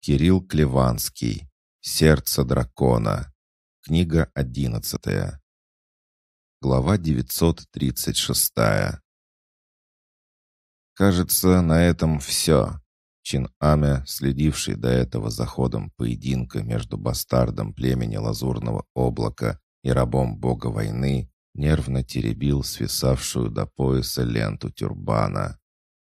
Кирилл Клеванский. Сердце дракона. Книга 11. Глава 936. Кажется, на этом все. Чин Аме, следивший до этого за ходом поединка между бастардом племени Лазурного облака и рабом бога войны, нервно теребил свисавшую до пояса ленту тюрбана.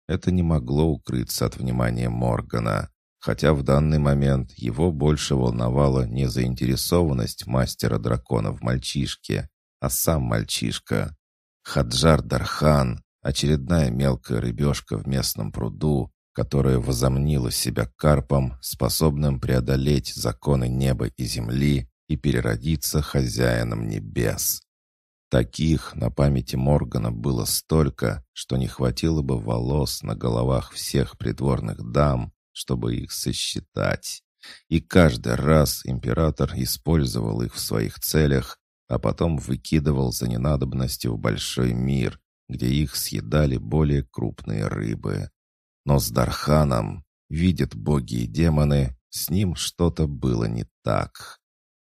Это не могло укрыться от внимания Моргана хотя в данный момент его больше волновала не заинтересованность мастера дракона в мальчишке, а сам мальчишка. Хаджар Дархан, очередная мелкая рыбешка в местном пруду, которая возомнила себя карпом, способным преодолеть законы неба и земли и переродиться хозяином небес. Таких на памяти Моргана было столько, что не хватило бы волос на головах всех придворных дам, чтобы их сосчитать. И каждый раз император использовал их в своих целях, а потом выкидывал за ненадобностью в большой мир, где их съедали более крупные рыбы. Но с Дарханом, видят боги и демоны, с ним что-то было не так.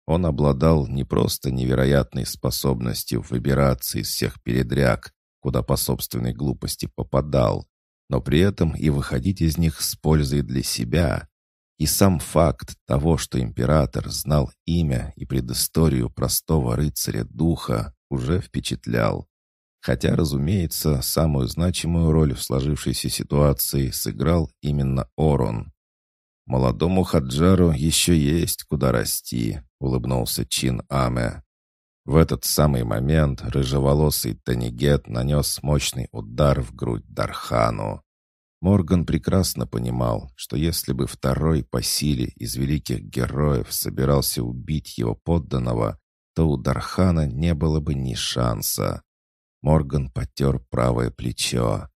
Он обладал не просто невероятной способностью выбираться из всех передряг, куда по собственной глупости попадал, но при этом и выходить из них с пользой для себя. И сам факт того, что император знал имя и предысторию простого рыцаря духа, уже впечатлял. Хотя, разумеется, самую значимую роль в сложившейся ситуации сыграл именно Орон. «Молодому Хаджару еще есть куда расти», — улыбнулся Чин Аме. В этот самый момент рыжеволосый Танигет нанес мощный удар в грудь Дархану. Морган прекрасно понимал, что если бы второй по силе из великих героев собирался убить его подданного, то у Дархана не было бы ни шанса. Морган потер правое плечо.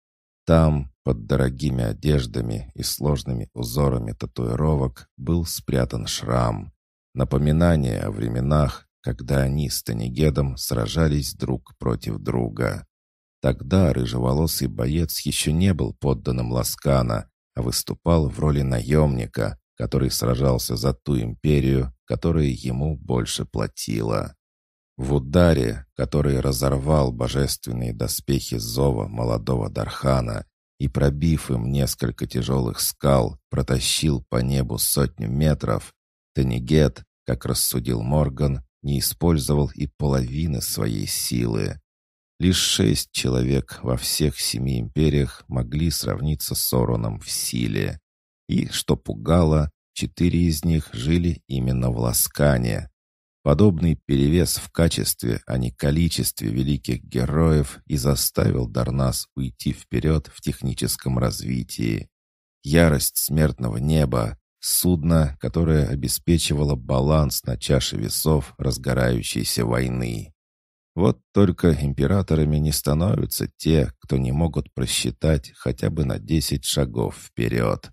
Там, под дорогими одеждами и сложными узорами татуировок, был спрятан шрам. Напоминание о временах, когда они с Танигедом сражались друг против друга. Тогда рыжеволосый боец еще не был подданным Ласкана, а выступал в роли наемника, который сражался за ту империю, которая ему больше платила. В ударе, который разорвал божественные доспехи зова молодого Дархана и, пробив им несколько тяжелых скал, протащил по небу сотню метров, Танигет, как рассудил Морган, не использовал и половины своей силы. Лишь шесть человек во всех семи империях могли сравниться с Ороном в силе. И, что пугало, четыре из них жили именно в Ласкане. Подобный перевес в качестве, а не количестве великих героев и заставил Дарнас уйти вперед в техническом развитии. Ярость смертного неба, судно, которое обеспечивало баланс на чаше весов разгорающейся войны. Вот только императорами не становятся те, кто не могут просчитать хотя бы на 10 шагов вперед.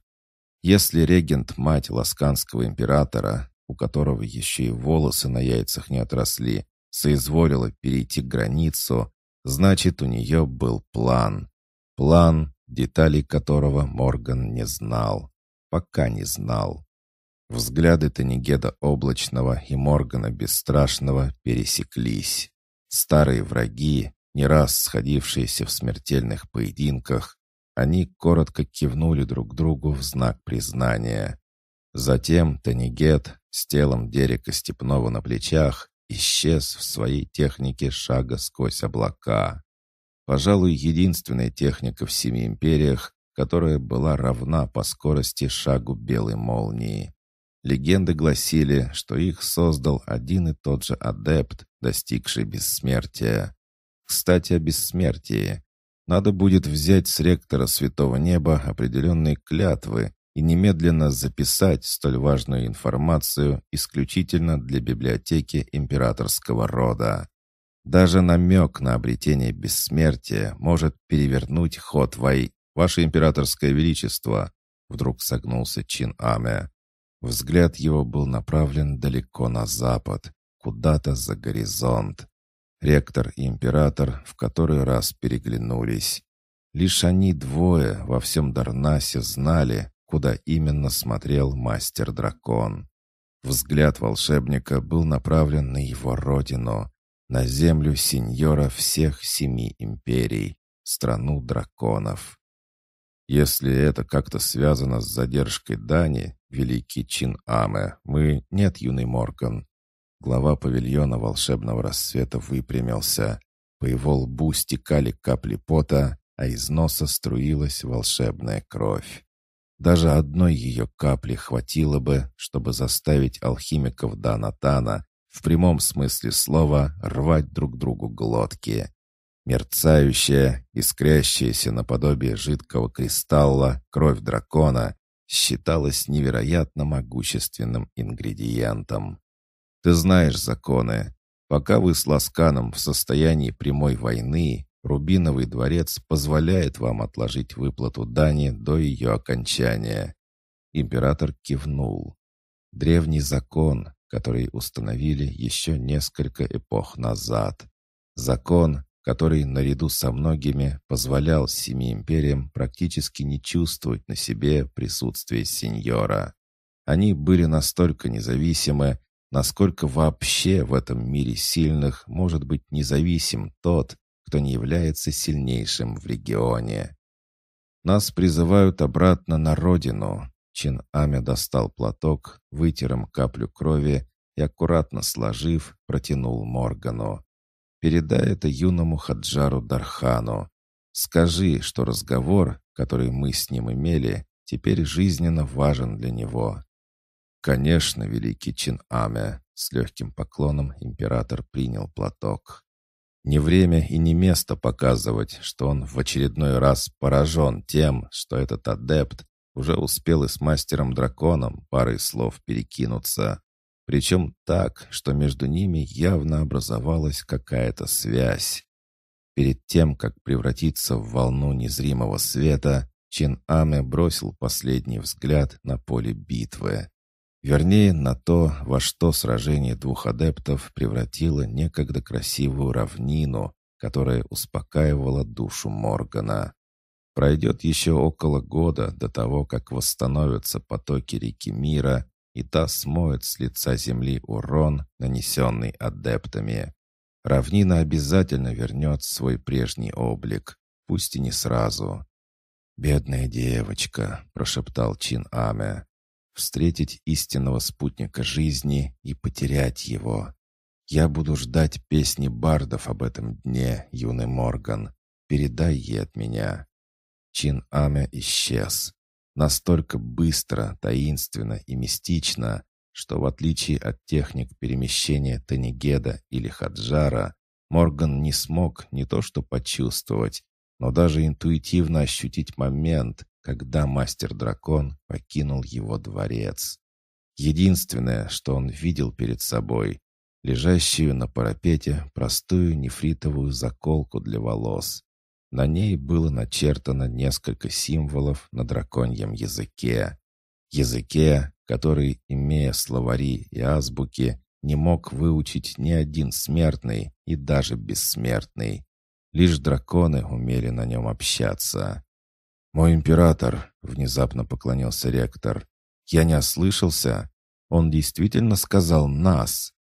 Если регент – мать ласканского императора, у которого еще и волосы на яйцах не отросли, соизволила перейти границу, значит, у нее был план. План, деталей которого Морган не знал. Пока не знал. Взгляды Танигеда Облачного и Моргана Бесстрашного пересеклись. Старые враги, не раз сходившиеся в смертельных поединках, они коротко кивнули друг другу в знак признания. Затем Танигет с телом Дерека Степнова на плечах исчез в своей технике шага сквозь облака. Пожалуй, единственная техника в семи империях, которая была равна по скорости шагу белой молнии. Легенды гласили, что их создал один и тот же адепт, достигший бессмертия. Кстати, о бессмертии. Надо будет взять с ректора Святого Неба определенные клятвы и немедленно записать столь важную информацию исключительно для библиотеки императорского рода. Даже намек на обретение бессмертия может перевернуть ход вой... «Ваше императорское величество!» Вдруг согнулся Чин Аме. Взгляд его был направлен далеко на запад, куда-то за горизонт. Ректор и император в который раз переглянулись. Лишь они двое во всем Дарнасе знали, куда именно смотрел мастер-дракон. Взгляд волшебника был направлен на его родину, на землю сеньора всех семи империй, страну драконов. Если это как-то связано с задержкой Дани, великий Чин Аме, мы... Нет, юный Морган. Глава павильона волшебного рассвета выпрямился. По его лбу стекали капли пота, а из носа струилась волшебная кровь. Даже одной ее капли хватило бы, чтобы заставить алхимиков Дана Тана в прямом смысле слова рвать друг другу глотки. Мерцающая, искрящаяся наподобие жидкого кристалла кровь дракона считалась невероятно могущественным ингредиентом. Ты знаешь законы. Пока вы с Ласканом в состоянии прямой войны, Рубиновый дворец позволяет вам отложить выплату дани до ее окончания. Император кивнул. Древний закон, который установили еще несколько эпох назад. Закон, который, наряду со многими, позволял семи империям практически не чувствовать на себе присутствие сеньора. Они были настолько независимы, насколько вообще в этом мире сильных может быть независим тот, кто не является сильнейшим в регионе. «Нас призывают обратно на родину», Чин Амя достал платок, вытер им каплю крови и, аккуратно сложив, протянул Моргану. Передай это юному Хаджару Дархану. Скажи, что разговор, который мы с ним имели, теперь жизненно важен для него». «Конечно, великий Чин Аме!» — с легким поклоном император принял платок. «Не время и не место показывать, что он в очередной раз поражен тем, что этот адепт уже успел и с мастером-драконом парой слов перекинуться. Причем так, что между ними явно образовалась какая-то связь. Перед тем, как превратиться в волну незримого света, Чин Аме бросил последний взгляд на поле битвы. Вернее, на то, во что сражение двух адептов превратило некогда красивую равнину, которая успокаивала душу Моргана. Пройдет еще около года до того, как восстановятся потоки реки мира, и та смоет с лица земли урон, нанесенный адептами. Равнина обязательно вернет свой прежний облик, пусть и не сразу. «Бедная девочка», — прошептал Чин Аме, — «встретить истинного спутника жизни и потерять его. Я буду ждать песни бардов об этом дне, юный Морган. Передай ей от меня». Чин Аме исчез. Настолько быстро, таинственно и мистично, что в отличие от техник перемещения Танигеда или Хаджара, Морган не смог не то что почувствовать, но даже интуитивно ощутить момент, когда мастер-дракон покинул его дворец. Единственное, что он видел перед собой, лежащую на парапете простую нефритовую заколку для волос, на ней было начертано несколько символов на драконьем языке. Языке, который, имея словари и азбуки, не мог выучить ни один смертный и даже бессмертный. Лишь драконы умели на нем общаться. «Мой император», — внезапно поклонился ректор, — «я не ослышался? Он действительно сказал «нас».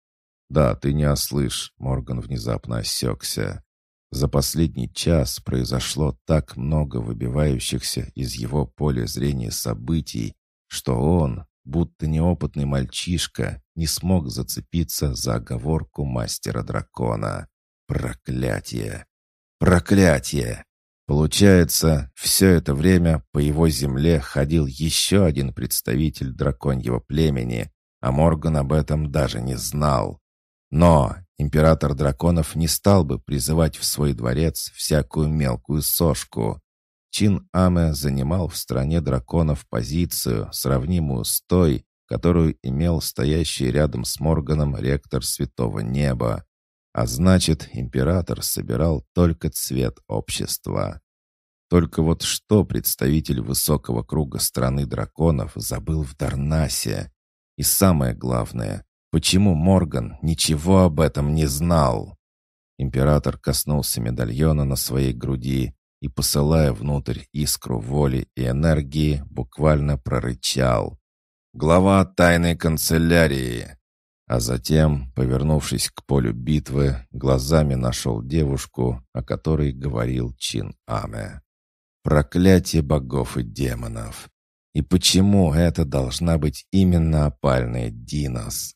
«Да, ты не ослышь», — Морган внезапно осекся. За последний час произошло так много выбивающихся из его поля зрения событий, что он, будто неопытный мальчишка, не смог зацепиться за оговорку мастера-дракона. Проклятие! Проклятие! Получается, все это время по его земле ходил еще один представитель драконьего племени, а Морган об этом даже не знал. Но император драконов не стал бы призывать в свой дворец всякую мелкую сошку. Чин Аме занимал в стране драконов позицию, сравнимую с той, которую имел стоящий рядом с Морганом ректор Святого Неба. А значит, император собирал только цвет общества. Только вот что представитель высокого круга страны драконов забыл в Дарнасе? И самое главное, Почему Морган ничего об этом не знал? Император коснулся медальона на своей груди и, посылая внутрь искру воли и энергии, буквально прорычал. «Глава тайной канцелярии!» А затем, повернувшись к полю битвы, глазами нашел девушку, о которой говорил Чин Аме. «Проклятие богов и демонов! И почему это должна быть именно опальная Динос?»